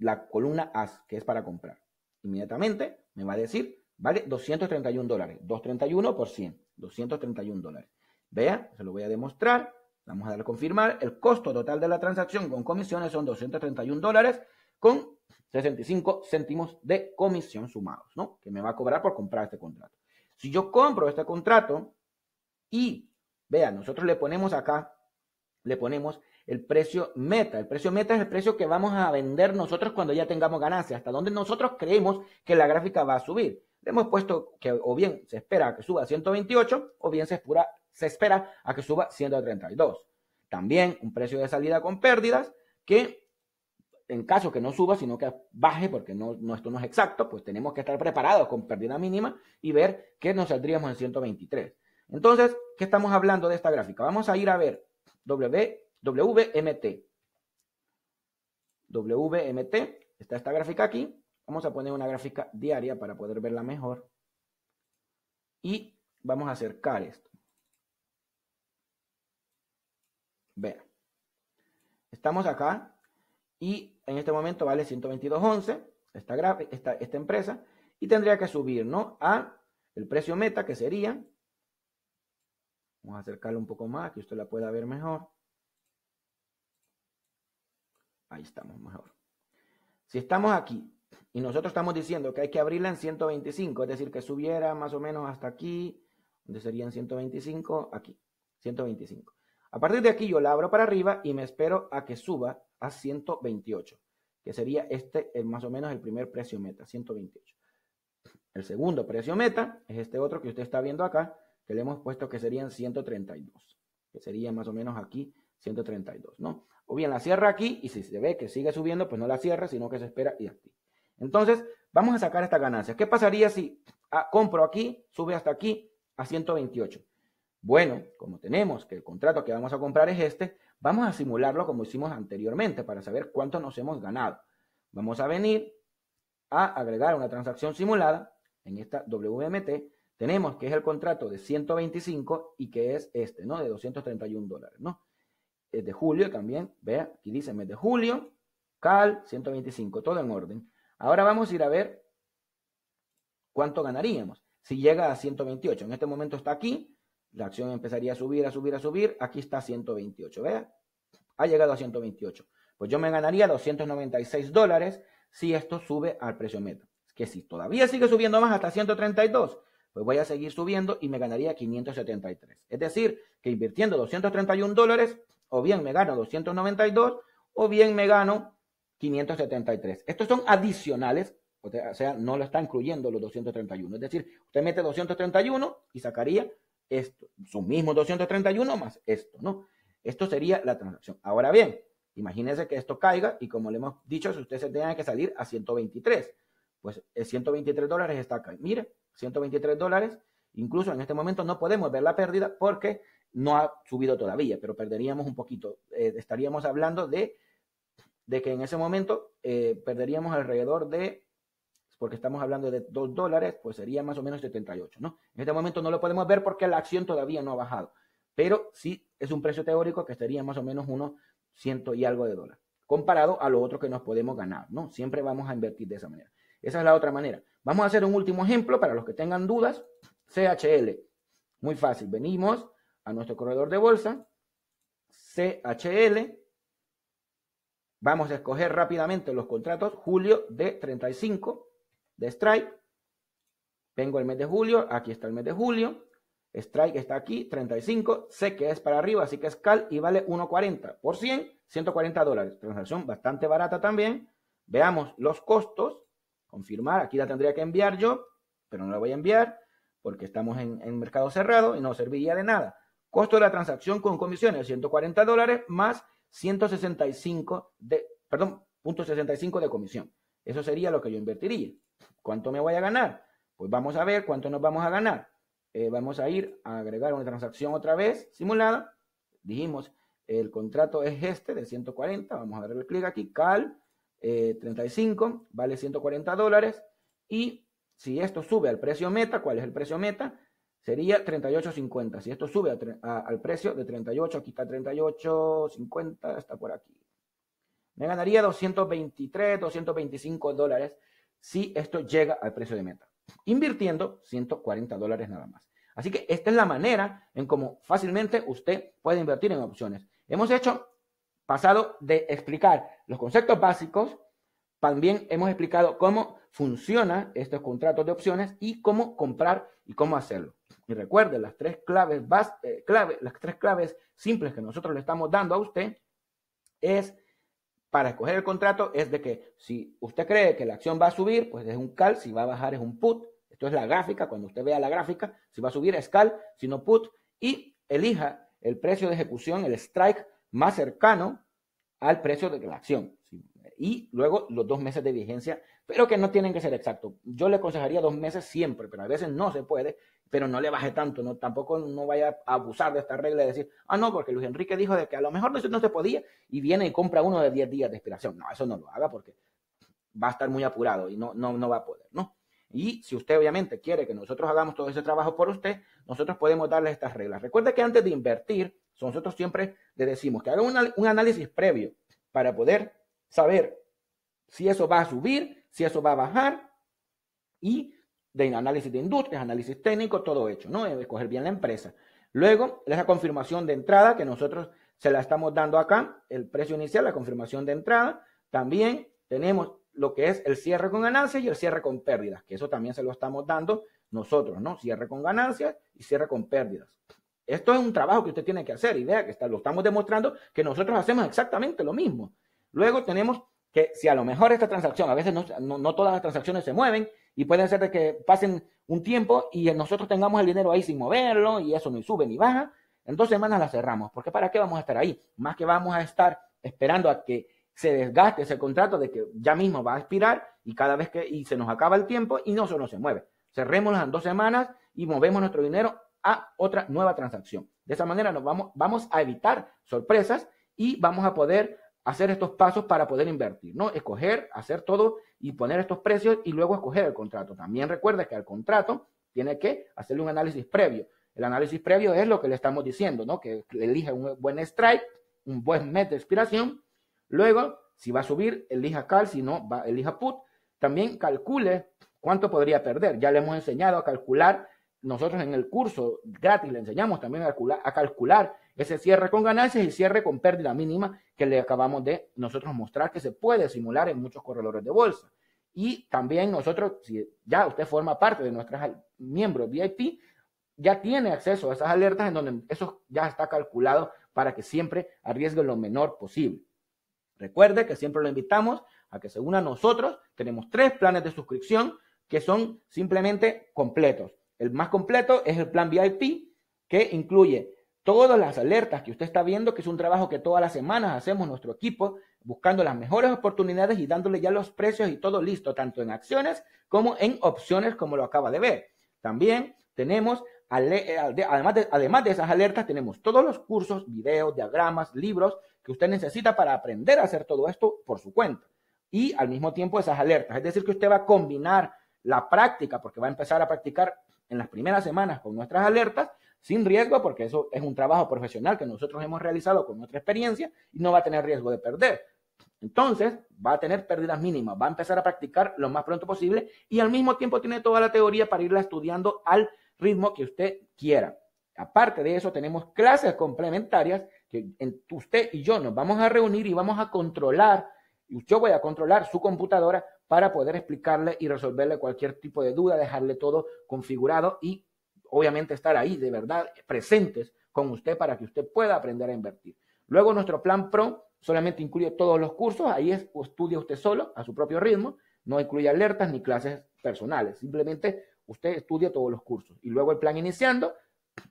la columna AS, que es para comprar. Inmediatamente me va a decir, vale 231 dólares, 231 por 100, 231 dólares. Vea, se lo voy a demostrar. Vamos a darle a confirmar. El costo total de la transacción con comisiones son 231 dólares con 65 céntimos de comisión sumados, ¿no? Que me va a cobrar por comprar este contrato. Si yo compro este contrato y Vean, nosotros le ponemos acá, le ponemos el precio meta. El precio meta es el precio que vamos a vender nosotros cuando ya tengamos ganancia, hasta donde nosotros creemos que la gráfica va a subir. hemos puesto que o bien se espera a que suba a 128 o bien se espera, se espera a que suba 132. También un precio de salida con pérdidas que en caso que no suba, sino que baje, porque no, esto no es exacto, pues tenemos que estar preparados con pérdida mínima y ver que nos saldríamos en 123. Entonces, qué estamos hablando de esta gráfica? Vamos a ir a ver w, WMT. WMT, está esta gráfica aquí. Vamos a poner una gráfica diaria para poder verla mejor. Y vamos a acercar esto. Vean. Estamos acá y en este momento vale 122.11 esta, esta, esta empresa y tendría que subir ¿no? a el precio meta que sería Vamos a acercarlo un poco más, que usted la pueda ver mejor. Ahí estamos mejor. Si estamos aquí y nosotros estamos diciendo que hay que abrirla en 125, es decir, que subiera más o menos hasta aquí, donde serían 125, aquí, 125. A partir de aquí yo la abro para arriba y me espero a que suba a 128, que sería este eh, más o menos el primer precio meta, 128. El segundo precio meta es este otro que usted está viendo acá, que le hemos puesto que serían 132, que sería más o menos aquí 132, ¿no? O bien la cierra aquí y si se ve que sigue subiendo, pues no la cierra, sino que se espera y aquí. Entonces, vamos a sacar esta ganancia. ¿Qué pasaría si ah, compro aquí, sube hasta aquí a 128? Bueno, como tenemos que el contrato que vamos a comprar es este, vamos a simularlo como hicimos anteriormente para saber cuánto nos hemos ganado. Vamos a venir a agregar una transacción simulada en esta WMT tenemos, que es el contrato de 125 y que es este, ¿no? De 231 dólares, ¿no? Es de julio también, vea, aquí dice mes de julio, cal, 125, todo en orden. Ahora vamos a ir a ver cuánto ganaríamos si llega a 128. En este momento está aquí, la acción empezaría a subir, a subir, a subir, aquí está 128, vea, ha llegado a 128. Pues yo me ganaría 296 dólares si esto sube al precio meta. Que si todavía sigue subiendo más hasta 132, pues voy a seguir subiendo y me ganaría 573. Es decir, que invirtiendo 231 dólares, o bien me gano 292, o bien me gano 573. Estos son adicionales, o sea, no lo está incluyendo los 231. Es decir, usted mete 231 y sacaría esto, su mismo 231 más esto, ¿no? Esto sería la transacción. Ahora bien, imagínense que esto caiga y como le hemos dicho, si usted se tenga que salir a 123, pues el eh, 123 dólares está acá. Mire, 123 dólares. Incluso en este momento no podemos ver la pérdida porque no ha subido todavía, pero perderíamos un poquito. Eh, estaríamos hablando de, de, que en ese momento eh, perderíamos alrededor de, porque estamos hablando de 2 dólares, pues sería más o menos 78, ¿no? En este momento no lo podemos ver porque la acción todavía no ha bajado, pero sí es un precio teórico que estaría más o menos unos ciento y algo de dólares, comparado a lo otro que nos podemos ganar, ¿no? Siempre vamos a invertir de esa manera. Esa es la otra manera. Vamos a hacer un último ejemplo para los que tengan dudas. CHL. Muy fácil. Venimos a nuestro corredor de bolsa. CHL. Vamos a escoger rápidamente los contratos julio de 35 de strike. vengo el mes de julio, aquí está el mes de julio. Strike está aquí, 35. Sé que es para arriba, así que es cal y vale 1.40 por 100, 140 dólares. Transacción bastante barata también. Veamos los costos confirmar. Aquí la tendría que enviar yo, pero no la voy a enviar porque estamos en, mercado cerrado y no serviría de nada. Costo de la transacción con comisiones, 140 dólares más 165 de, perdón, 65 de comisión. Eso sería lo que yo invertiría. ¿Cuánto me voy a ganar? Pues vamos a ver cuánto nos vamos a ganar. Eh, vamos a ir a agregar una transacción otra vez simulada. Dijimos, el contrato es este de 140. Vamos a darle clic aquí, cal, 35, eh, vale 140 dólares. Y si esto sube al precio meta, ¿cuál es el precio meta? Sería 38.50. Si esto sube al precio de 38, aquí está 38.50, está por aquí. Me ganaría 223, 225 dólares si esto llega al precio de meta, invirtiendo 140 dólares nada más. Así que esta es la manera en cómo fácilmente usted puede invertir en opciones. Hemos hecho pasado de explicar los conceptos básicos, también hemos explicado cómo funcionan estos contratos de opciones y cómo comprar y cómo hacerlo. Y recuerde, las tres claves, eh, clave, las tres claves simples que nosotros le estamos dando a usted es para escoger el contrato es de que si usted cree que la acción va a subir, pues es un call, si va a bajar es un put. Esto es la gráfica, cuando usted vea la gráfica, si va a subir es call, si no put, y elija el precio de ejecución, el strike más cercano al precio de la acción. Y luego los dos meses de vigencia, pero que no tienen que ser exactos. Yo le aconsejaría dos meses siempre, pero a veces no se puede, pero no le baje tanto, no, tampoco no vaya a abusar de esta regla de decir, ah, no, porque Luis Enrique dijo de que a lo mejor no, se podía y viene y compra uno de 10 días de expiración. No, eso no lo haga porque va a estar muy apurado y no, no, no va a poder, ¿no? Y si usted obviamente quiere que nosotros hagamos todo ese trabajo por usted, nosotros podemos darle estas reglas. Recuerde que antes de invertir, nosotros siempre le decimos que haga un análisis previo para poder saber si eso va a subir, si eso va a bajar y de análisis de industrias, análisis técnico, todo hecho, ¿no? Escoger bien la empresa. Luego, esa confirmación de entrada que nosotros se la estamos dando acá, el precio inicial, la confirmación de entrada. También tenemos lo que es el cierre con ganancias y el cierre con pérdidas, que eso también se lo estamos dando nosotros, ¿no? Cierre con ganancias y cierre con pérdidas. Esto es un trabajo que usted tiene que hacer y vea que lo estamos demostrando que nosotros hacemos exactamente lo mismo. Luego tenemos que si a lo mejor esta transacción, a veces no, todas las transacciones se mueven y pueden ser de que pasen un tiempo y nosotros tengamos el dinero ahí sin moverlo y eso no sube ni baja, en dos semanas la cerramos, porque ¿para qué vamos a estar ahí? Más que vamos a estar esperando a que se desgaste ese contrato de que ya mismo va a expirar y cada vez que y se nos acaba el tiempo y no solo se mueve. cerremos en dos semanas y movemos nuestro dinero a otra nueva transacción. De esa manera nos vamos, vamos a evitar sorpresas y vamos a poder hacer estos pasos para poder invertir, ¿no? Escoger, hacer todo y poner estos precios y luego escoger el contrato. También recuerda que al contrato tiene que hacerle un análisis previo. El análisis previo es lo que le estamos diciendo, ¿no? Que elija un buen strike, un buen mes de expiración. Luego, si va a subir, elija call, si no, va, elija put. También calcule cuánto podría perder. Ya le hemos enseñado a calcular nosotros en el curso gratis le enseñamos también a calcular, ese cierre con ganancias y cierre con pérdida mínima que le acabamos de nosotros mostrar que se puede simular en muchos corredores de bolsa. Y también nosotros, si ya usted forma parte de nuestros miembros VIP, ya tiene acceso a esas alertas en donde eso ya está calculado para que siempre arriesgue lo menor posible. Recuerde que siempre lo invitamos a que se una a nosotros. Tenemos tres planes de suscripción que son simplemente completos. El más completo es el plan VIP, que incluye todas las alertas que usted está viendo, que es un trabajo que todas las semanas hacemos nuestro equipo, buscando las mejores oportunidades y dándole ya los precios y todo listo, tanto en acciones como en opciones, como lo acaba de ver. También tenemos, eh, además de, además de esas alertas, tenemos todos los cursos, videos, diagramas, libros que usted necesita para aprender a hacer todo esto por su cuenta. Y al mismo tiempo esas alertas. Es decir, que usted va a combinar la práctica, porque va a empezar a practicar en las primeras semanas con nuestras alertas, sin riesgo, porque eso es un trabajo profesional que nosotros hemos realizado con nuestra experiencia y no va a tener riesgo de perder. Entonces, va a tener pérdidas mínimas, va a empezar a practicar lo más pronto posible y al mismo tiempo tiene toda la teoría para irla estudiando al ritmo que usted quiera. Aparte de eso, tenemos clases complementarias que usted y yo nos vamos a reunir y vamos a controlar, y yo voy a controlar su computadora para poder explicarle y resolverle cualquier tipo de duda, dejarle todo configurado y obviamente estar ahí de verdad presentes con usted para que usted pueda aprender a invertir. Luego nuestro plan pro solamente incluye todos los cursos, ahí es, estudia usted solo a su propio ritmo, no incluye alertas ni clases personales, simplemente usted estudia todos los cursos. Y luego el plan iniciando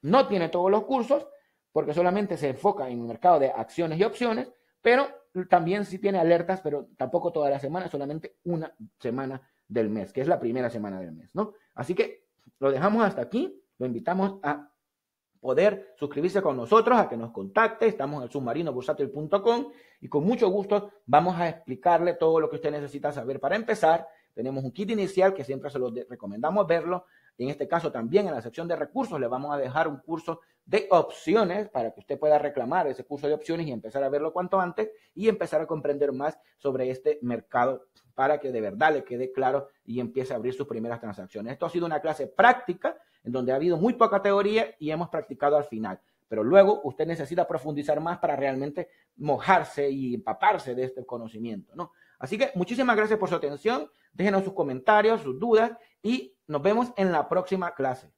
no tiene todos los cursos porque solamente se enfoca en el mercado de acciones y opciones, pero también sí tiene alertas, pero tampoco toda la semana, solamente una semana del mes, que es la primera semana del mes, ¿no? Así que lo dejamos hasta aquí, lo invitamos a poder suscribirse con nosotros, a que nos contacte. Estamos en submarinobursatil.com y con mucho gusto vamos a explicarle todo lo que usted necesita saber para empezar. Tenemos un kit inicial que siempre se lo recomendamos verlo. Y en este caso también en la sección de recursos le vamos a dejar un curso de opciones para que usted pueda reclamar ese curso de opciones y empezar a verlo cuanto antes y empezar a comprender más sobre este mercado para que de verdad le quede claro y empiece a abrir sus primeras transacciones. Esto ha sido una clase práctica en donde ha habido muy poca teoría y hemos practicado al final. Pero luego usted necesita profundizar más para realmente mojarse y empaparse de este conocimiento, ¿no? Así que muchísimas gracias por su atención. Déjenos sus comentarios, sus dudas y nos vemos en la próxima clase.